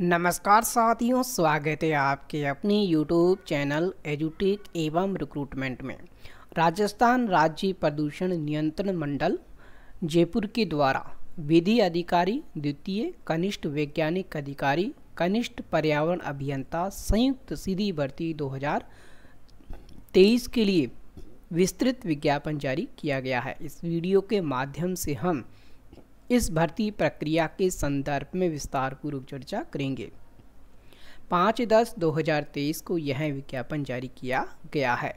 नमस्कार साथियों स्वागत है आपके अपने यूट्यूब चैनल एजुटेक एवं रिक्रूटमेंट में राजस्थान राज्य प्रदूषण नियंत्रण मंडल जयपुर के द्वारा विधि अधिकारी द्वितीय कनिष्ठ वैज्ञानिक अधिकारी कनिष्ठ पर्यावरण अभियंता संयुक्त सीधी भर्ती 2023 के लिए विस्तृत विज्ञापन जारी किया गया है इस वीडियो के माध्यम से हम इस भर्ती प्रक्रिया के संदर्भ में विस्तार पूर्वक चर्चा करेंगे पाँच दस 2023 को यह विज्ञापन जारी किया गया है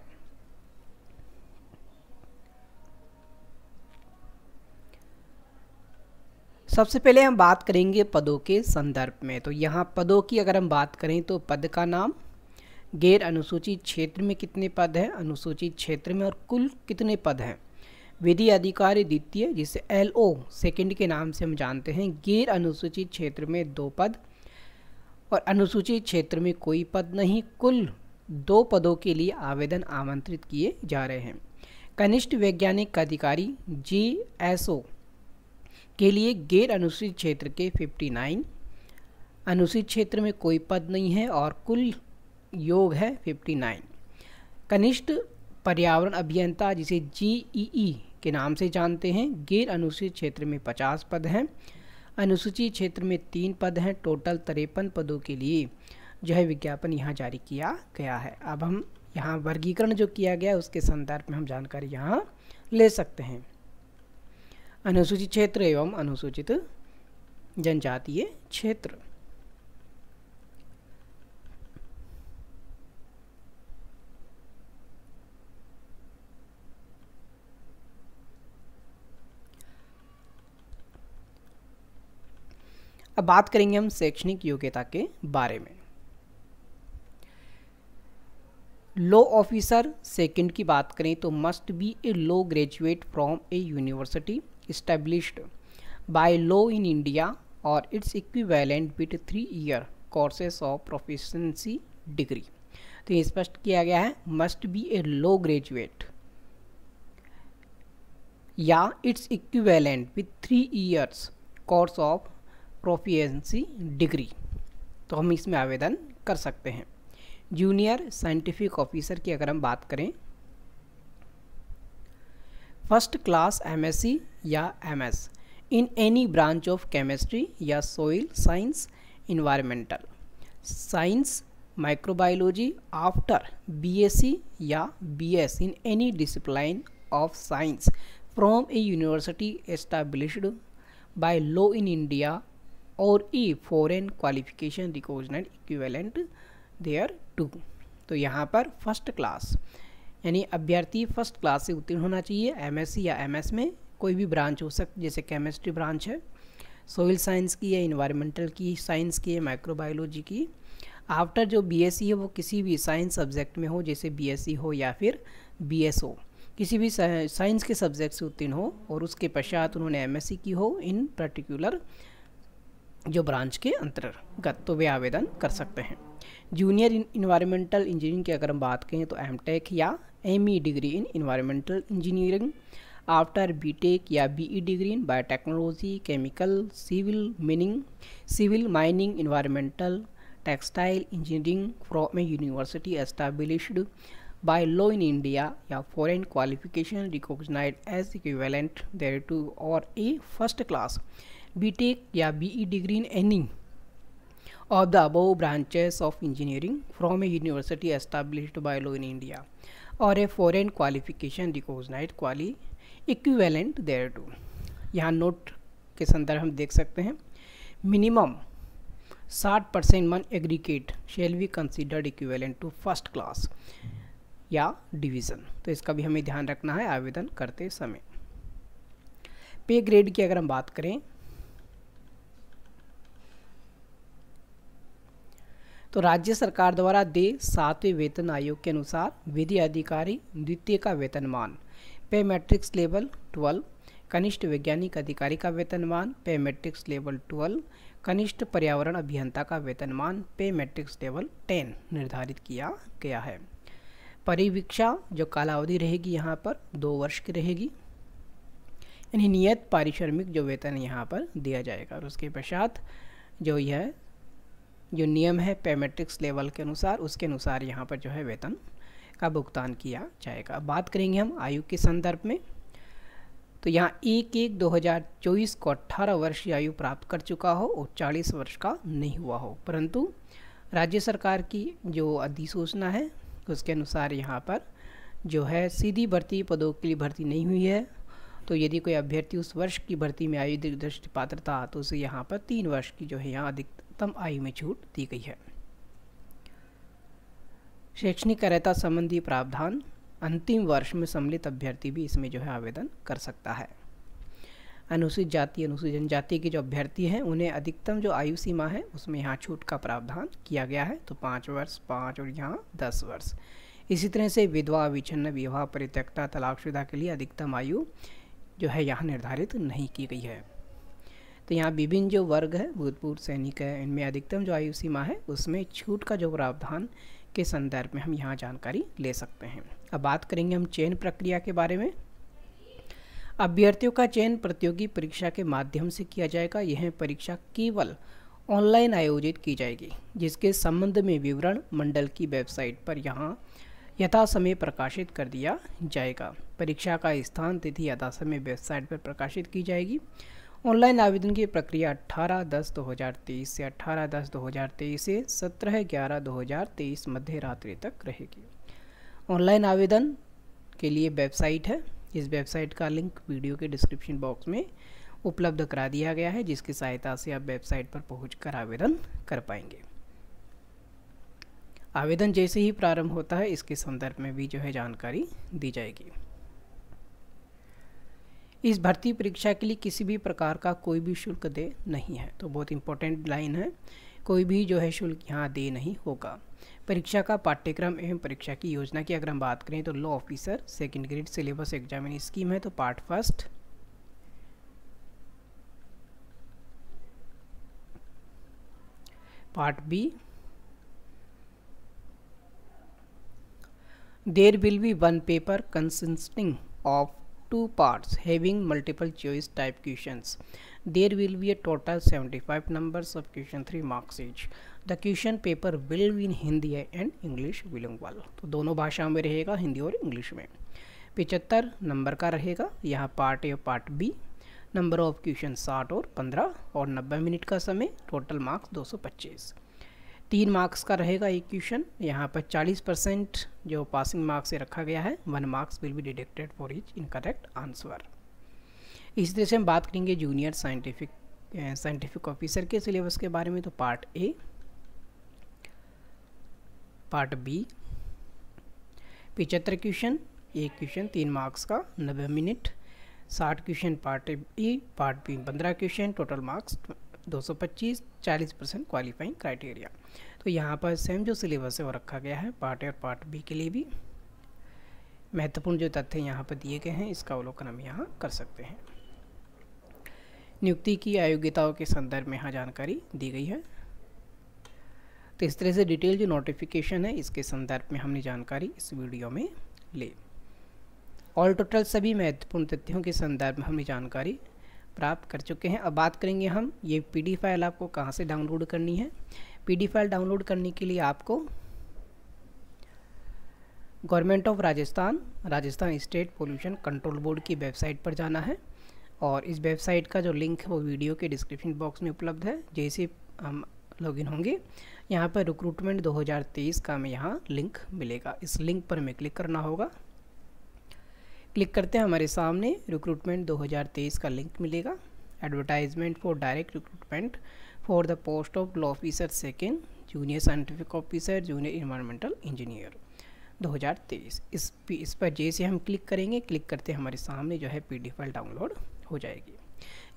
सबसे पहले हम बात करेंगे पदों के संदर्भ में तो यहाँ पदों की अगर हम बात करें तो पद का नाम गैर अनुसूचित क्षेत्र में कितने पद हैं अनुसूचित क्षेत्र में और कुल कितने पद हैं विधि अधिकारी द्वितीय जिसे एल ओ सेकेंड के नाम से हम जानते हैं गैर अनुसूचित क्षेत्र में दो पद और अनुसूचित क्षेत्र में कोई पद नहीं कुल दो पदों के लिए आवेदन आमंत्रित किए जा रहे हैं कनिष्ठ वैज्ञानिक अधिकारी जी एस ओ के लिए गैर अनुसूचित क्षेत्र के 59 अनुसूचित क्षेत्र में कोई पद नहीं है और कुल योग है 59 कनिष्ठ पर्यावरण अभियंता जिसे जी ई e e, के नाम से जानते हैं गैर अनुसूचित क्षेत्र में पचास पद हैं अनुसूचित क्षेत्र में तीन पद हैं टोटल तिरपन पदों के लिए जो है विज्ञापन यहाँ जारी किया गया है अब हम यहाँ वर्गीकरण जो किया गया है उसके संदर्भ में हम जानकारी यहाँ ले सकते हैं अनुसूचित क्षेत्र एवं अनुसूचित जनजातीय क्षेत्र अब बात करेंगे हम शैक्षणिक योग्यता के बारे में लॉ ऑफिसर सेकंड की बात करें तो must be a law graduate from a university established by law in India और its equivalent with three year courses of proficiency degree तो ये स्पष्ट किया गया है must be a law graduate या its equivalent with three years course of proficiency degree तो हम इसमें आवेदन कर सकते हैं जूनियर साइंटिफिक ऑफिसर की अगर हम बात करें फर्स्ट क्लास एमएससी या MS in any branch of chemistry या soil science environmental science microbiology after BSc या BS in any discipline of science from a university established by law in India और a foreign qualification recognise equivalent thereto तो यहाँ पर first class यानी अभ्यर्थी first class से उत्तीर्ण होना चाहिए एमएससी या एमएस में कोई भी ब्रांच हो सकती जैसे केमिस्ट्री ब्रांच है सोइल साइंस की है इन्वायरमेंटल की साइंस की है माइक्रोबायोलॉजी की आफ्टर जो सी e है वो किसी भी साइंस सब्जेक्ट में हो जैसे सी e हो या फिर बीएसओ किसी भी साइंस के सब्जेक्ट से उत्तीर्ण हो और उसके पश्चात उन्होंने एमएससी e की हो इन पर्टिकुलर जो ब्रांच के अंतर्गत तो वे आवेदन कर सकते हैं जूनियर इन इन्वायरमेंटल इंजीनियरिंग की अगर हम बात करें तो एम टेक या M E degree in environmental engineering after B tech या B E degree in biotechnology chemical civil meaning civil mining environmental textile engineering from a university established law in India या a qualification qualification as as thereto और a first class B tech या B E degree in any of the above branches of engineering from a university establish by law in India और a foreign qualification recognise quali equivalent thereto यहाँ note के संदर्भ हम देख सकते हैं minimum साठ परसेंट मन aggregate shall be considered equivalent to first class या डिवीजन तो इसका भी हमें ध्यान रखना है आवेदन करते समय पे ग्रेड की अगर हम बात करें तो राज्य सरकार द्वारा दे सातवें वेतन आयोग के अनुसार विधि अधिकारी द्वितीय का वेतनमान पे मैट्रिक्स लेवल ट्वेल्व कनिष्ठ वैज्ञानिक अधिकारी का वेतनमान पे मैट्रिक्स लेवल ट्वेल्व कनिष्ठ पर्यावरण अभियंता का वेतनमान पे मैट्रिक्स लेवल टेन निर्धारित किया गया है परिवीक्षा जो कालावधि रहेगी यहाँ पर दो वर्ष की रहेगी यानी नियत पारिश्रमिक जो वेतन यहाँ पर दिया जाएगा और उसके पश्चात जो यह जो नियम है पेमेट्रिक्स लेवल के अनुसार उसके अनुसार यहाँ पर जो है वेतन का भुगतान किया जाएगा बात करेंगे हम आयु के संदर्भ में तो यहाँ एक एक 2024 को 18 वर्ष आयु प्राप्त कर चुका हो और 40 वर्ष का नहीं हुआ हो परंतु राज्य सरकार की जो अधिसूचना है उसके अनुसार यहाँ पर जो है सीधी भर्ती पदों के लिए भर्ती नहीं हुई है तो यदि कोई अभ्यर्थी उस वर्ष की भर्ती में आयु दृष्टि पात्रता तो उसे यहाँ पर तीन वर्ष की जो है यहाँ अधिक अधिकतम आयु में छूट दी गई है शैक्षणिक करता संबंधी प्रावधान अंतिम वर्ष में सम्मिलित अभ्यर्थी भी इसमें जो है आवेदन कर सकता है अनुसूचित जाति अनुसूचित जनजाति के जो अभ्यर्थी हैं उन्हें अधिकतम जो आयु सीमा है उसमें यहाँ छूट का प्रावधान किया गया है तो पाँच वर्ष पाँच और यहाँ दस वर्ष इसी तरह से विधवा विच्छन्न विवाह परित्यक्ता तलाकशुदा के लिए अधिकतम आयु जो है यहाँ निर्धारित नहीं की गई है तो यहाँ विभिन्न जो वर्ग है भूतपूर्व सैनिक है इनमें अधिकतम जो आयु सीमा है उसमें छूट का जो प्रावधान के संदर्भ में हम यहाँ जानकारी ले सकते हैं अब बात करेंगे हम चयन प्रक्रिया के बारे में अभ्यर्थियों का चयन प्रतियोगी परीक्षा के माध्यम से किया जाएगा यह परीक्षा केवल ऑनलाइन आयोजित की जाएगी जिसके संबंध में विवरण मंडल की वेबसाइट पर यहाँ यथा समय प्रकाशित कर दिया जाएगा परीक्षा का स्थान तिथि यथा समय वेबसाइट पर प्रकाशित की जाएगी ऑनलाइन आवेदन की प्रक्रिया 18 दस 2023 से 18 दस 2023 से 17 ग्यारह 2023 मध्य रात्रि तक रहेगी ऑनलाइन आवेदन के लिए वेबसाइट है इस वेबसाइट का लिंक वीडियो के डिस्क्रिप्शन बॉक्स में उपलब्ध करा दिया गया है जिसकी सहायता से आप वेबसाइट पर पहुँच आवेदन कर पाएंगे आवेदन जैसे ही प्रारंभ होता है इसके संदर्भ में भी जो है जानकारी दी जाएगी इस भर्ती परीक्षा के लिए किसी भी प्रकार का कोई भी शुल्क दे नहीं है तो बहुत इंपॉर्टेंट लाइन है कोई भी जो है शुल्क यहाँ दे नहीं होगा परीक्षा का पाठ्यक्रम एवं परीक्षा की योजना की अगर हम बात करें तो law officer second grade syllabus examine scheme है तो part first part B there will be one paper consisting of two parts having multiple choice type questions there will be a total 75 numbers of question 3 marks each the question paper will in Hindi and English bilingual तो दोनों भाषाओं में रहेगा हिंदी और English में पिचहत्तर number का रहेगा यहाँ पार्ट ए और part B number of question साठ और पंद्रह और नब्बे मिनट का समय टोटल मार्क्स दो सौ पच्चीस तीन मार्क्स का रहेगा ये क्वेश्चन यहाँ पर 40 परसेंट जो पासिंग मार्क्स से रखा गया है one marks will be deducted for each incorrect answer इसी तरह से हम बात करेंगे जूनियर साइंटिफिक साइंटिफिक ऑफिसर के सिलेबस के बारे में तो पार्ट ए पार्ट बी पिचहत्तर क्वेश्चन एक क्वेश्चन तीन मार्क्स का नब्बे मिनट साठ question part A part B पंद्रह question total marks 225 40 percent qualifying criteria तो यहाँ पर सेम जो सिलेबस है वो रखा गया है पार्ट ए और पार्ट बी के लिए भी महत्वपूर्ण जो तथ्य यहाँ पर दिए गए हैं इसका अवलोकन हम यहाँ कर सकते हैं नियुक्ति की अयोग्यताओं के संदर्भ में यहाँ जानकारी दी गई है तो इस तरह से डिटेल जो नोटिफिकेशन है इसके संदर्भ में हमने जानकारी इस वीडियो में ली ऑल टोटल सभी महत्वपूर्ण तथ्यों के संदर्भ में हमने जानकारी प्राप्त कर चुके हैं अब बात करेंगे हम ये पी फाइल आपको कहाँ से डाउनलोड करनी है पी फाइल डाउनलोड करने के लिए आपको government of Rajasthan Rajasthan state pollution control board की वेबसाइट पर जाना है और इस वेबसाइट का जो लिंक है वो वीडियो के डिस्क्रिप्शन बॉक्स में उपलब्ध है जैसे हम लॉगिन होंगे यहाँ पर रिक्रूटमेंट 2023 का हमें यहाँ लिंक मिलेगा इस लिंक पर हमें क्लिक करना होगा क्लिक करते हैं हमारे सामने रिक्रूटमेंट 2023 का लिंक मिलेगा advertisement for direct recruitment for the post of law officer second junior scientific officer junior environmental engineer 2023 इस इस पर जैसे हम क्लिक करेंगे क्लिक करते हमारे सामने जो है पी फाइल डाउनलोड हो जाएगी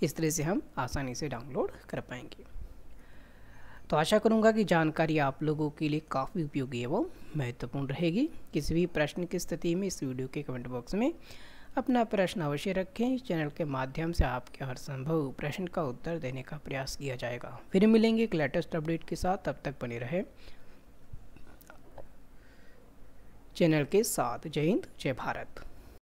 इस तरह से हम आसानी से डाउनलोड कर पाएंगे तो आशा करूंगा कि जानकारी आप लोगों के लिए काफ़ी उपयोगी एवं महत्वपूर्ण रहेगी किसी भी प्रश्न की स्थिति में इस वीडियो के कमेंट बॉक्स में अपना प्रश्न अवश्य रखें इस चैनल के माध्यम से आपके हर संभव प्रश्न का उत्तर देने का प्रयास किया जाएगा फिर मिलेंगे एक लेटेस्ट अपडेट के साथ तब तक बने रहे चैनल के साथ जय हिंद जय भारत